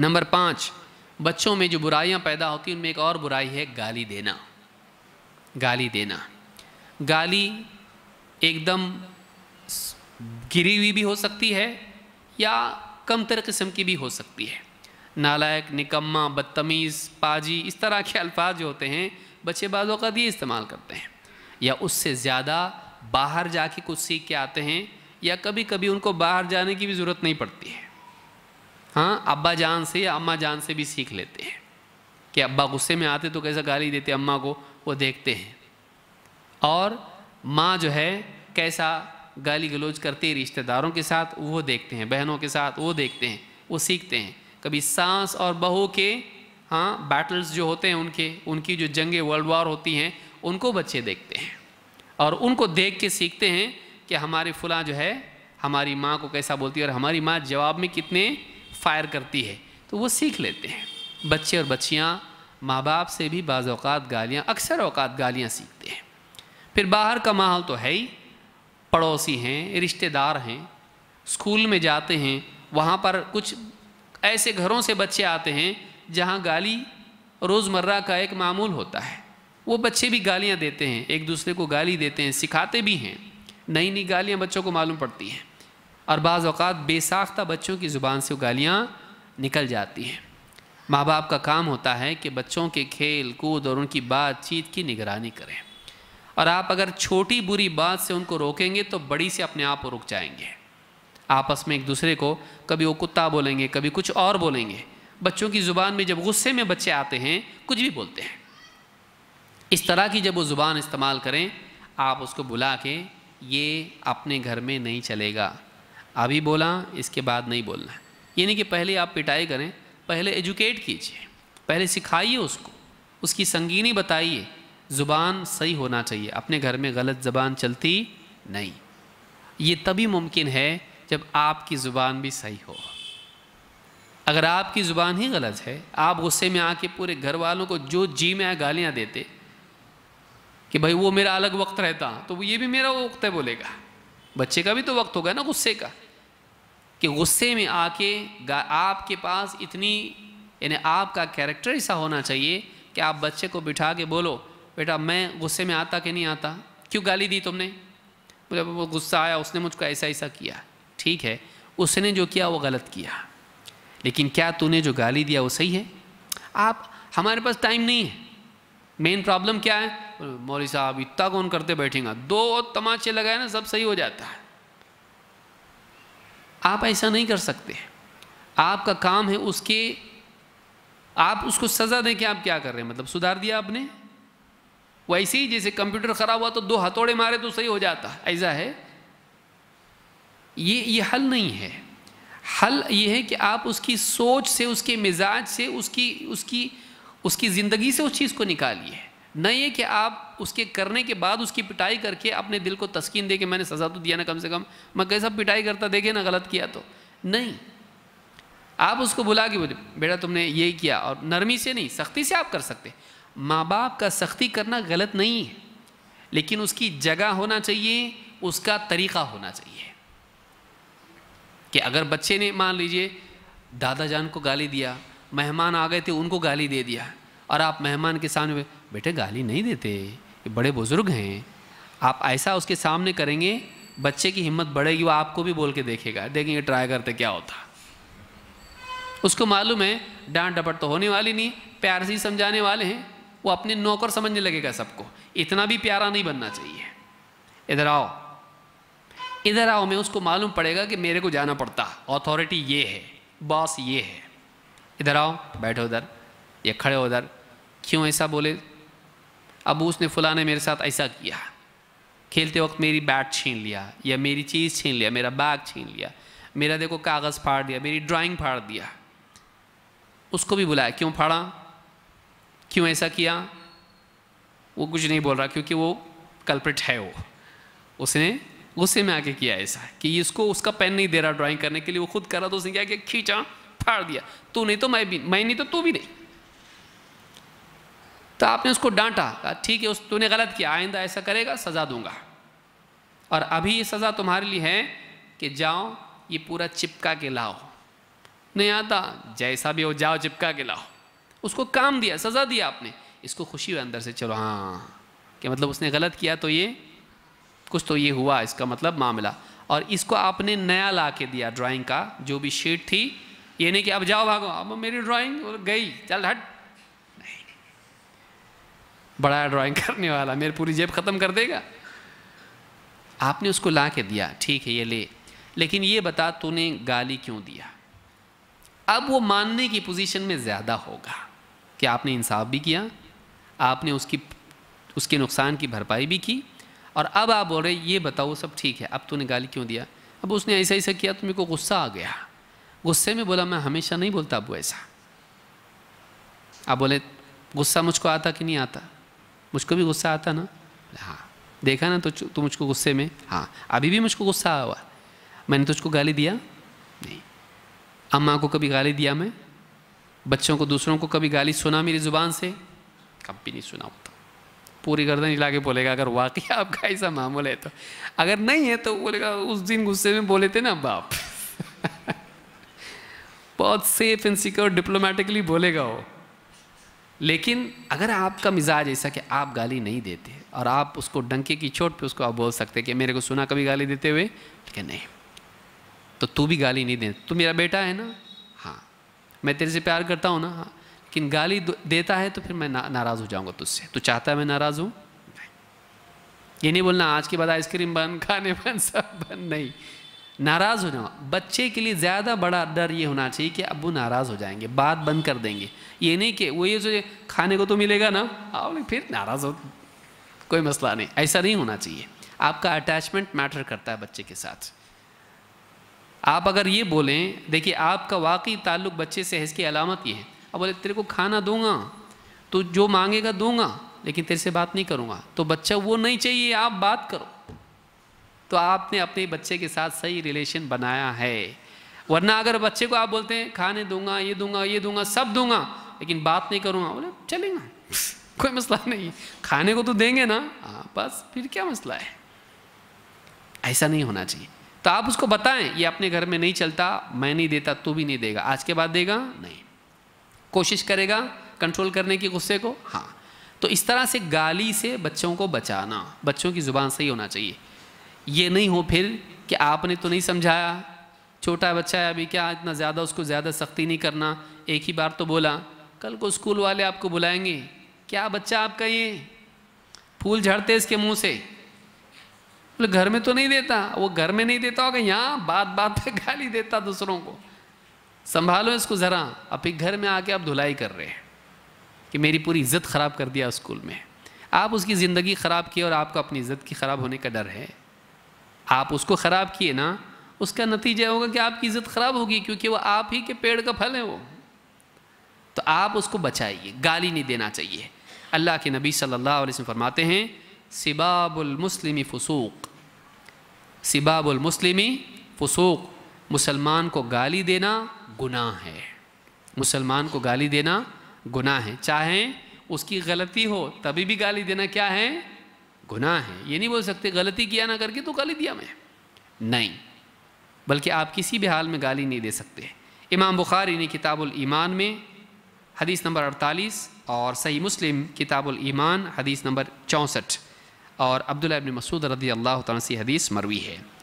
number पाँच बच्चों में जो बुराइयां पैदा होती हैं उनमें एक और बुराई है गाली देना गाली देना गाली एकदम गिरी हुई भी हो सकती है या कम तर किस्म की भी हो सकती है नालायक निकम्मा बदतमीज़ पाजी इस तरह के अल्फाज जो होते हैं बच्चे बाज़ों का ये इस्तेमाल करते हैं या उससे ज़्यादा बाहर जाके कुछ सीख के आते हैं या कभी कभी उनको बाहर जाने की भी ज़रूरत नहीं पड़ती है हाँ अब्बा जान से या अम्मा जान से भी सीख लेते हैं कि अब्बा गुस्से में आते तो कैसा गाली देते अम्मा को वो देखते हैं और माँ जो है कैसा गाली गलोज करती है रिश्तेदारों के साथ वो देखते हैं बहनों के साथ वो देखते हैं वो सीखते हैं कभी सांस और बहू के हाँ बैटल्स जो होते हैं उनके उनकी जो जंगे वर्ल्ड वार होती हैं उनको बच्चे देखते हैं और उनको देख के सीखते हैं कि हमारे फुला जो है हमारी माँ को कैसा बोलती है और हमारी माँ जवाब में कितने फायर करती है तो वो सीख लेते हैं बच्चे और बच्चियाँ माँ बाप से भी बाज़ात गालियाँ अक्सर अवकात गालियाँ सीखते हैं फिर बाहर का माहौल तो है ही पड़ोसी हैं रिश्तेदार हैं स्कूल में जाते हैं वहाँ पर कुछ ऐसे घरों से बच्चे आते हैं जहाँ गाली रोज़मर्रा का एक मामूल होता है वो बच्चे भी गालियाँ देते हैं एक दूसरे को गाली देते हैं सिखाते भी हैं नई नई गालियाँ बच्चों को मालूम पड़ती हैं और बाज़ अवत बेसाख्ता बच्चों की ज़ुबान से गालियाँ निकल जाती हैं माँ बाप का काम होता है कि बच्चों के खेल कूद और उनकी बातचीत की निगरानी करें और आप अगर छोटी बुरी बात से उनको रोकेंगे तो बड़ी से अपने आप रुक जाएंगे आपस में एक दूसरे को कभी वो कुत्ता बोलेंगे कभी कुछ और बोलेंगे बच्चों की ज़ुबान में जब गुस्से में बच्चे आते हैं कुछ भी बोलते हैं इस तरह की जब वो ज़ुबान इस्तेमाल करें आप उसको बुला के ये अपने घर में नहीं चलेगा अभी बोला इसके बाद नहीं बोलना है यानी कि पहले आप पिटाई करें पहले एजुकेट कीजिए पहले सिखाइए उसको उसकी संगीनी बताइए ज़ुबान सही होना चाहिए अपने घर में गलत ज़बान चलती नहीं ये तभी मुमकिन है जब आपकी ज़ुबान भी सही हो अगर आपकी ज़ुबान ही गलत है आप गुस्से में आके पूरे घर वालों को जो जी में आए गालियाँ देते कि भाई वो मेरा अलग वक्त रहता तो ये भी मेरा वक्त है बोलेगा बच्चे का भी तो वक्त होगा ना गुस्से का कि गुस्से में आके आपके पास इतनी यानी आपका कैरेक्टर ऐसा होना चाहिए कि आप बच्चे को बिठा के बोलो बेटा मैं गुस्से में आता कि नहीं आता क्यों गाली दी तुमने मुझे वो गुस्सा आया उसने मुझको ऐसा ऐसा किया ठीक है उसने जो किया वो गलत किया लेकिन क्या तूने जो गाली दिया वो सही है आप हमारे पास टाइम नहीं है मेन प्रॉब्लम क्या है मौली साहब इतना कौन करते बैठेगा दो तमाचे लगाए ना सब सही हो जाता है आप ऐसा नहीं कर सकते आपका काम है उसके आप उसको सज़ा दें कि आप क्या कर रहे हैं मतलब सुधार दिया आपने वैसे ही जैसे कंप्यूटर ख़राब हुआ तो दो हथौड़े मारे तो सही हो जाता ऐसा है ये ये हल नहीं है हल ये है कि आप उसकी सोच से उसके मिजाज से उसकी उसकी उसकी ज़िंदगी से उस चीज़ को निकालिए न ये कि आप उसके करने के बाद उसकी पिटाई करके अपने दिल को तस्कीन दे के मैंने सज़ा तो दिया ना कम से कम मैं कैसा पिटाई करता देखे ना गलत किया तो नहीं आप उसको बुला के बोले बेटा तुमने ये किया और नरमी से नहीं सख्ती से आप कर सकते माँ बाप का सख्ती करना गलत नहीं है लेकिन उसकी जगह होना चाहिए उसका तरीक़ा होना चाहिए कि अगर बच्चे ने मान लीजिए दादा जान को गाली दिया मेहमान आ गए थे उनको गाली दे दिया और आप मेहमान के सामने बेटे गाली नहीं देते ये बड़े बुज़ुर्ग हैं आप ऐसा उसके सामने करेंगे बच्चे की हिम्मत बढ़ेगी वो आपको भी बोल के देखेगा देखेंगे ट्राई करते क्या होता उसको मालूम है डांट डपट तो होने वाली नहीं प्यार से ही समझाने वाले हैं वो अपने नौकर समझने लगेगा सबको इतना भी प्यारा नहीं बनना चाहिए इधर आओ इधर आओ मैं उसको मालूम पड़ेगा कि मेरे को जाना पड़ता अथॉरिटी ये है बॉस ये है इधर आओ बैठो उधर या खड़े हो उधर क्यों ऐसा बोले अबू उसने फ़ुला ने मेरे साथ ऐसा किया खेलते वक्त मेरी बैट छीन लिया या मेरी चीज़ छीन लिया मेरा बैग छीन लिया मेरा देखो कागज़ फाड़ दिया मेरी ड्राइंग फाड़ दिया उसको भी बुलाया क्यों फाड़ा क्यों ऐसा किया वो कुछ नहीं बोल रहा क्योंकि वो कल्प्रिट है वो उसने गुस्से में आके किया ऐसा कि इसको उसका पेन नहीं दे रहा ड्राइंग करने के लिए वो खुद कर रहा तो उसने क्या किया खींचा फाड़ दिया तू नहीं तो मैं भी मैं नहीं तो तू भी नहीं तो आपने उसको डांटा कहा ठीक है उस तूने गलत किया आइंदा ऐसा करेगा सज़ा दूंगा और अभी ये सज़ा तुम्हारे लिए है कि जाओ ये पूरा चिपका के लाओ नहीं आता जैसा भी हो जाओ चिपका के लाओ उसको काम दिया सज़ा दिया आपने इसको खुशी हुई अंदर से चलो हाँ कि मतलब उसने गलत किया तो ये कुछ तो ये हुआ इसका मतलब मामला और इसको आपने नया ला के दिया ड्राइंग का जो भी शीट थी ये नहीं कि अब जाओ भागो अब मेरी ड्राइंग गई चल हट बड़ा ड्राइंग करने वाला मेरी पूरी जेब ख़त्म कर देगा आपने उसको ला के दिया ठीक है ये ले लेकिन ये बता तूने गाली क्यों दिया अब वो मानने की पोजीशन में ज़्यादा होगा कि आपने इंसाफ भी किया आपने उसकी उसके नुकसान की भरपाई भी की और अब आप बोल रहे ये बताओ सब ठीक है अब तूने गाली क्यों दिया अब उसने ऐसा ऐसा किया तो मेरे को गुस्सा आ गया गुस्से में बोला मैं हमेशा नहीं बोलता अब ऐसा आप बोले गुस्सा मुझको आता कि नहीं आता मुझको भी गुस्सा आता ना हाँ देखा ना तो तू मुझको गुस्से में हाँ अभी भी मुझको गुस्सा आया हुआ मैंने तुझको गाली दिया नहीं अम्मा को कभी गाली दिया मैं बच्चों को दूसरों को कभी गाली सुना मेरी ज़ुबान से कभी नहीं सुना होता पूरी गर्दन हिला के बोलेगा अगर वाकई आपका ऐसा मामूल है तो अगर नहीं है तो बोलेगा उस दिन गुस्से में बोले थे ना बाप बहुत सेफ एंड सिक्योर डिप्लोमेटिकली बोलेगा वो लेकिन अगर आपका मिजाज ऐसा कि आप गाली नहीं देते और आप उसको डंके की चोट पे उसको आप बोल सकते कि मेरे को सुना कभी गाली देते हुए कि नहीं तो तू भी गाली नहीं दे तू मेरा बेटा है ना हाँ मैं तेरे से प्यार करता हूँ ना हाँ लेकिन गाली देता है तो फिर मैं ना, नाराज़ हो जाऊँगा तुझसे तू चाहता है मैं नाराज़ हूँ ये नहीं बोलना आज के बाद आइसक्रीम बन खाने बन सब बन नहीं नाराज़ हो जाओ बच्चे के लिए ज़्यादा बड़ा डर ये होना चाहिए कि अबू नाराज़ हो जाएंगे बात बंद कर देंगे ये नहीं कि वो ये जो खाने को तो मिलेगा ना आओ फिर नाराज़ हो कोई मसला नहीं ऐसा नहीं होना चाहिए आपका अटैचमेंट मैटर करता है बच्चे के साथ आप अगर ये बोलें देखिए आपका वाकई ताल्लुक बच्चे से है इसकी अलामत ये है अब बोले तेरे को खाना दूंगा तो जो मांगेगा दूंगा लेकिन तेरे से बात नहीं करूँगा तो बच्चा वो नहीं चाहिए आप बात करो तो आपने अपने बच्चे के साथ सही रिलेशन बनाया है वरना अगर बच्चे को आप बोलते हैं खाने दूंगा ये दूंगा ये दूंगा सब दूंगा लेकिन बात नहीं करूँगा बोले चलेगा कोई मसला नहीं खाने को तो देंगे ना हाँ बस फिर क्या मसला है ऐसा नहीं होना चाहिए तो आप उसको बताएं ये अपने घर में नहीं चलता मैं नहीं देता तू भी नहीं देगा आज के बाद देगा नहीं कोशिश करेगा कंट्रोल करने की गुस्से को हाँ तो इस तरह से गाली से बच्चों को बचाना बच्चों की ज़ुबान सही होना चाहिए ये नहीं हो फिर कि आपने तो नहीं समझाया छोटा बच्चा है अभी क्या इतना ज़्यादा उसको ज़्यादा सख्ती नहीं करना एक ही बार तो बोला कल को स्कूल वाले आपको बुलाएंगे क्या बच्चा आपका ये फूल झड़ते इसके मुंह से बोले घर में तो नहीं देता वो घर में नहीं देता होगा यहाँ बात बात पे गाली देता दूसरों को संभालो इसको ज़रा अब एक घर में आके आप धुलाई कर रहे हैं कि मेरी पूरी इज्जत ख़राब कर दिया स्कूल में आप उसकी ज़िंदगी ख़राब की और आपको अपनी इज्जत की ख़राब होने का डर है आप उसको ख़राब किए ना उसका नतीजा होगा कि आपकी इज़्ज़त ख़राब होगी क्योंकि वो आप ही के पेड़ का फल है वो तो आप उसको बचाइए गाली नहीं देना चाहिए अल्लाह के नबी सल्लल्लाहु अलैहि वसल्लम फरमाते हैं सिबाबुलमस्लिमी फ़सूक सिबाबुलमस्लिमी फ़सूक मुसलमान को गाली देना गुनाह है मुसलमान को गाली देना गुनाह है चाहे उसकी गलती हो तभी भी गाली देना क्या है गुनाह है ये नहीं बोल सकते गलती किया ना करके तो गाली दिया मैं नहीं बल्कि आप किसी भी हाल में गाली नहीं दे सकते इमाम बुखारी ने किताबुल ईमान में हदीस नंबर 48 और सही मुस्लिम किताबुल ईमान हदीस नंबर चौंसठ और अब्दुल्ला इब्न मसूद रदी अल्लाह तसी हदीस मरवी है